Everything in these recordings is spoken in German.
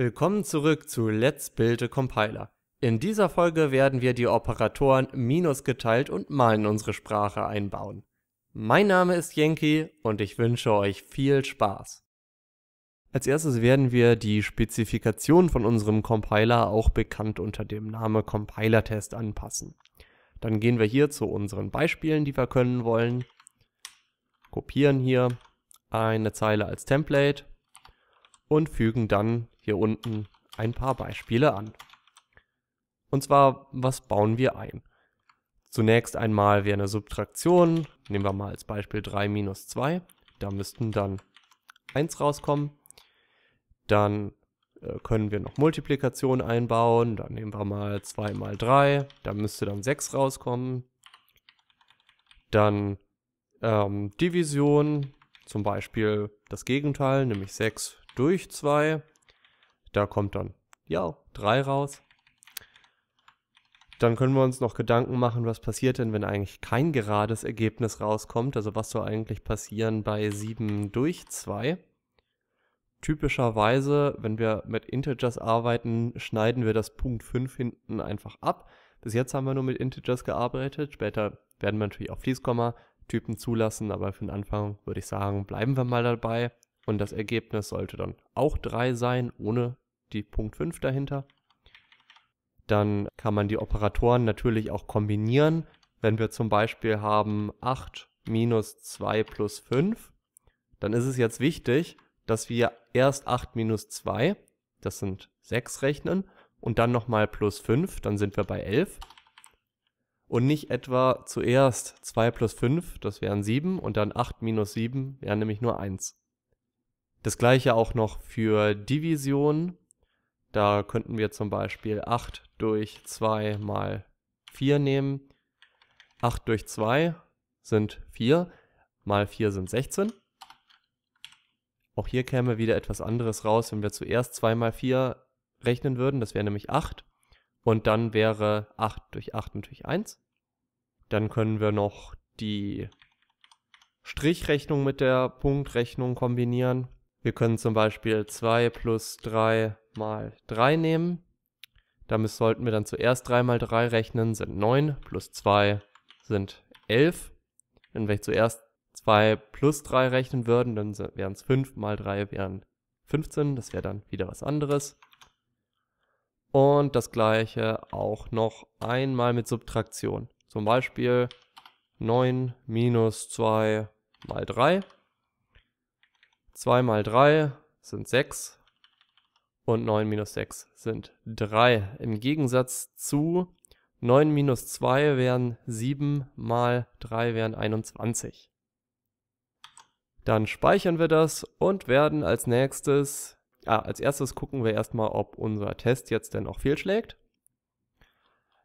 Willkommen zurück zu Let's Build a Compiler. In dieser Folge werden wir die Operatoren minus geteilt und mal in unsere Sprache einbauen. Mein Name ist Yankee und ich wünsche euch viel Spaß. Als erstes werden wir die Spezifikation von unserem Compiler, auch bekannt unter dem Namen Compiler-Test, anpassen. Dann gehen wir hier zu unseren Beispielen, die wir können wollen, kopieren hier eine Zeile als Template und fügen dann hier unten ein paar Beispiele an. Und zwar, was bauen wir ein? Zunächst einmal wäre eine Subtraktion, nehmen wir mal als Beispiel 3 minus 2, da müssten dann 1 rauskommen. Dann äh, können wir noch Multiplikation einbauen, dann nehmen wir mal 2 mal 3, da müsste dann 6 rauskommen. Dann ähm, Division, zum Beispiel das Gegenteil, nämlich 6 durch 2. Da kommt dann, ja, 3 raus. Dann können wir uns noch Gedanken machen, was passiert denn, wenn eigentlich kein gerades Ergebnis rauskommt. Also was soll eigentlich passieren bei 7 durch 2? Typischerweise, wenn wir mit Integers arbeiten, schneiden wir das Punkt 5 hinten einfach ab. Bis jetzt haben wir nur mit Integers gearbeitet. Später werden wir natürlich auch Fließkomma-Typen zulassen, aber für den Anfang würde ich sagen, bleiben wir mal dabei. Und das Ergebnis sollte dann auch 3 sein, ohne die Punkt 5 dahinter. Dann kann man die Operatoren natürlich auch kombinieren. Wenn wir zum Beispiel haben 8 minus 2 plus 5, dann ist es jetzt wichtig, dass wir erst 8 minus 2, das sind 6 rechnen, und dann nochmal plus 5, dann sind wir bei 11. Und nicht etwa zuerst 2 plus 5, das wären 7, und dann 8 minus 7 wären nämlich nur 1. Das gleiche auch noch für Division. Da könnten wir zum Beispiel 8 durch 2 mal 4 nehmen. 8 durch 2 sind 4, mal 4 sind 16. Auch hier käme wieder etwas anderes raus, wenn wir zuerst 2 mal 4 rechnen würden. Das wäre nämlich 8. Und dann wäre 8 durch 8 natürlich 1. Dann können wir noch die Strichrechnung mit der Punktrechnung kombinieren. Wir können zum Beispiel 2 plus 3 mal 3 nehmen. Damit sollten wir dann zuerst 3 mal 3 rechnen, sind 9 plus 2 sind 11. Wenn wir zuerst 2 plus 3 rechnen würden, dann wären es 5 mal 3 wären 15. Das wäre dann wieder was anderes. Und das gleiche auch noch einmal mit Subtraktion. Zum Beispiel 9 minus 2 mal 3 2 mal 3 sind 6 und 9 minus 6 sind 3. Im Gegensatz zu 9 minus 2 wären 7 mal 3 wären 21. Dann speichern wir das und werden als nächstes, ah, als erstes gucken wir erstmal, ob unser Test jetzt denn auch fehlschlägt.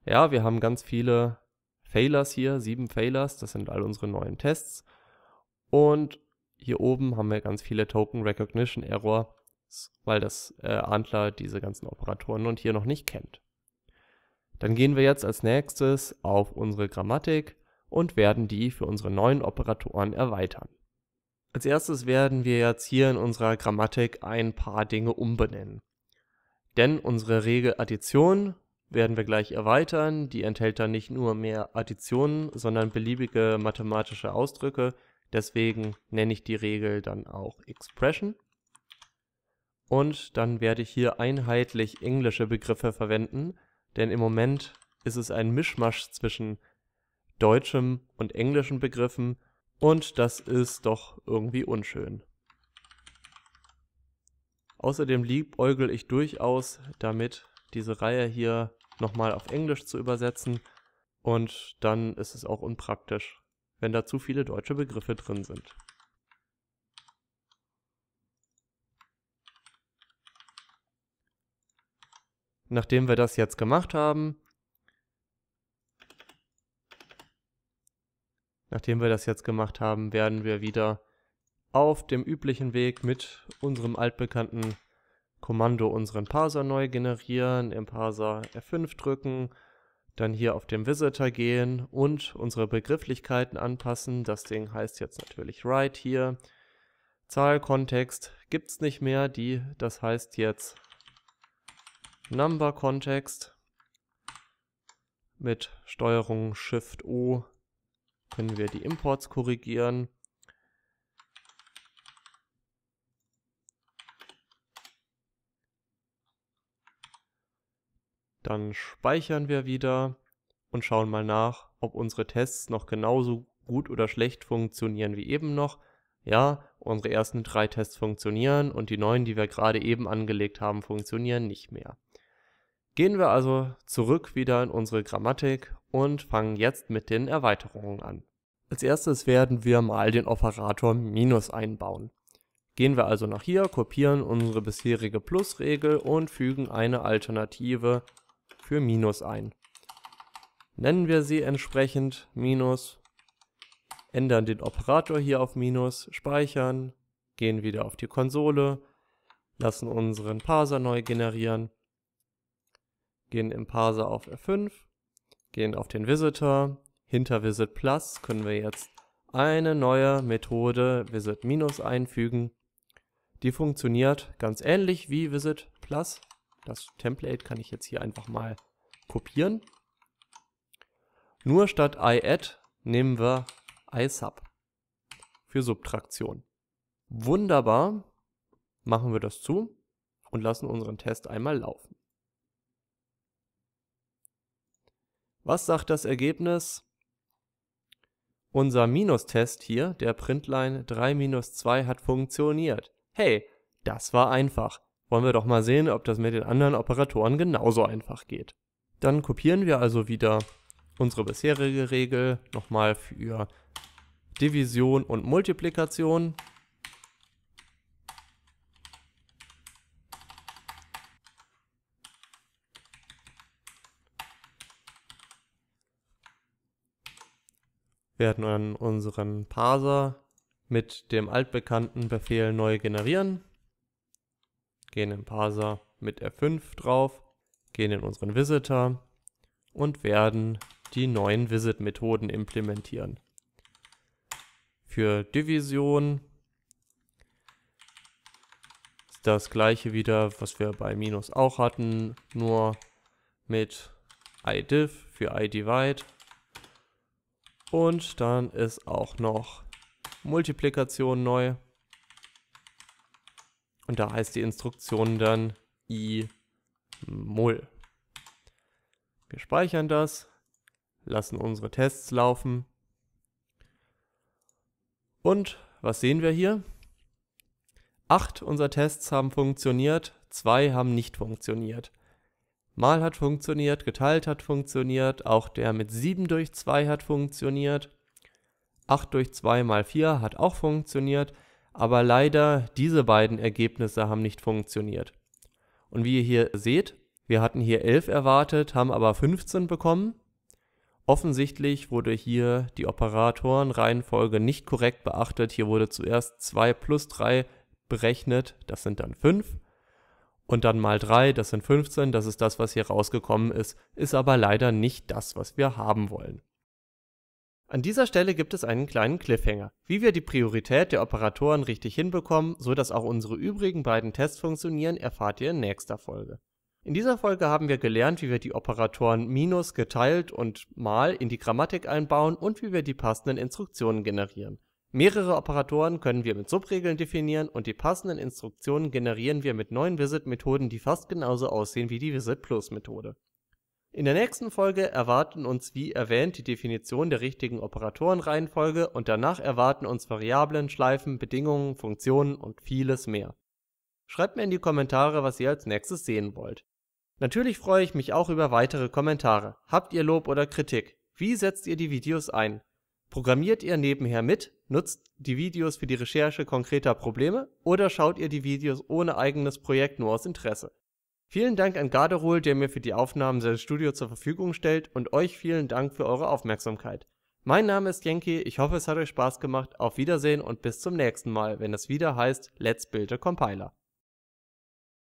Ja, wir haben ganz viele Failers hier, sieben Failers, das sind all unsere neuen Tests. Und hier oben haben wir ganz viele Token Recognition Error, weil das äh, Antler diese ganzen Operatoren und hier noch nicht kennt. Dann gehen wir jetzt als nächstes auf unsere Grammatik und werden die für unsere neuen Operatoren erweitern. Als erstes werden wir jetzt hier in unserer Grammatik ein paar Dinge umbenennen. Denn unsere Regel Addition werden wir gleich erweitern. Die enthält dann nicht nur mehr Additionen, sondern beliebige mathematische Ausdrücke, Deswegen nenne ich die Regel dann auch Expression. Und dann werde ich hier einheitlich englische Begriffe verwenden, denn im Moment ist es ein Mischmasch zwischen deutschem und englischen Begriffen und das ist doch irgendwie unschön. Außerdem liebäugel ich durchaus damit, diese Reihe hier nochmal auf Englisch zu übersetzen und dann ist es auch unpraktisch wenn da zu viele deutsche Begriffe drin sind. Nachdem wir das jetzt gemacht haben, nachdem wir das jetzt gemacht haben, werden wir wieder auf dem üblichen Weg mit unserem altbekannten Kommando unseren Parser neu generieren, im Parser F5 drücken dann hier auf den Visitor gehen und unsere Begrifflichkeiten anpassen. Das Ding heißt jetzt natürlich Write hier. Zahlkontext gibt es nicht mehr, die, das heißt jetzt Number Kontext. Mit Steuerung Shift O können wir die Imports korrigieren. Dann speichern wir wieder und schauen mal nach, ob unsere Tests noch genauso gut oder schlecht funktionieren wie eben noch. Ja, unsere ersten drei Tests funktionieren und die neuen, die wir gerade eben angelegt haben, funktionieren nicht mehr. Gehen wir also zurück wieder in unsere Grammatik und fangen jetzt mit den Erweiterungen an. Als erstes werden wir mal den Operator Minus einbauen. Gehen wir also nach hier, kopieren unsere bisherige Plusregel und fügen eine Alternative für Minus ein. Nennen wir sie entsprechend Minus, ändern den Operator hier auf Minus, speichern, gehen wieder auf die Konsole, lassen unseren Parser neu generieren, gehen im Parser auf F5, gehen auf den Visitor, hinter Visit Plus können wir jetzt eine neue Methode Visit Minus einfügen. Die funktioniert ganz ähnlich wie Visit Plus, das Template kann ich jetzt hier einfach mal kopieren. Nur statt iadd nehmen wir isub für Subtraktion. Wunderbar. Machen wir das zu und lassen unseren Test einmal laufen. Was sagt das Ergebnis? Unser Minustest hier, der Printline 3-2, hat funktioniert. Hey, das war einfach. Wollen wir doch mal sehen, ob das mit den anderen Operatoren genauso einfach geht. Dann kopieren wir also wieder unsere bisherige Regel nochmal für Division und Multiplikation. werden dann unseren Parser mit dem altbekannten Befehl neu generieren gehen im Parser mit F5 drauf, gehen in unseren Visitor und werden die neuen Visit-Methoden implementieren. Für Division ist das gleiche wieder, was wir bei Minus auch hatten, nur mit idiv für idivide. Und dann ist auch noch Multiplikation neu. Und da heißt die Instruktion dann i-mol. Wir speichern das, lassen unsere Tests laufen. Und was sehen wir hier? Acht unserer Tests haben funktioniert, zwei haben nicht funktioniert. Mal hat funktioniert, geteilt hat funktioniert, auch der mit 7 durch 2 hat funktioniert. 8 durch 2 mal 4 hat auch funktioniert. Aber leider diese beiden Ergebnisse haben nicht funktioniert. Und wie ihr hier seht, wir hatten hier 11 erwartet, haben aber 15 bekommen. Offensichtlich wurde hier die Operatorenreihenfolge nicht korrekt beachtet. Hier wurde zuerst 2 plus 3 berechnet, das sind dann 5. Und dann mal 3, das sind 15, das ist das, was hier rausgekommen ist, ist aber leider nicht das, was wir haben wollen. An dieser Stelle gibt es einen kleinen Cliffhanger: Wie wir die Priorität der Operatoren richtig hinbekommen, so dass auch unsere übrigen beiden Tests funktionieren, erfahrt ihr in nächster Folge. In dieser Folge haben wir gelernt, wie wir die Operatoren minus, geteilt und mal in die Grammatik einbauen und wie wir die passenden Instruktionen generieren. Mehrere Operatoren können wir mit Subregeln definieren und die passenden Instruktionen generieren wir mit neuen Visit-Methoden, die fast genauso aussehen wie die Visit-Plus-Methode in der nächsten Folge erwarten uns wie erwähnt die Definition der richtigen Operatorenreihenfolge und danach erwarten uns Variablen, Schleifen, Bedingungen, Funktionen und vieles mehr. Schreibt mir in die Kommentare, was ihr als nächstes sehen wollt. Natürlich freue ich mich auch über weitere Kommentare. Habt ihr Lob oder Kritik? Wie setzt ihr die Videos ein? Programmiert ihr nebenher mit? Nutzt die Videos für die Recherche konkreter Probleme? Oder schaut ihr die Videos ohne eigenes Projekt nur aus Interesse? Vielen Dank an Garderol, der mir für die Aufnahmen sein Studio zur Verfügung stellt und euch vielen Dank für eure Aufmerksamkeit. Mein Name ist Yankee, ich hoffe es hat euch Spaß gemacht, auf Wiedersehen und bis zum nächsten Mal, wenn es wieder heißt Let's Build a Compiler.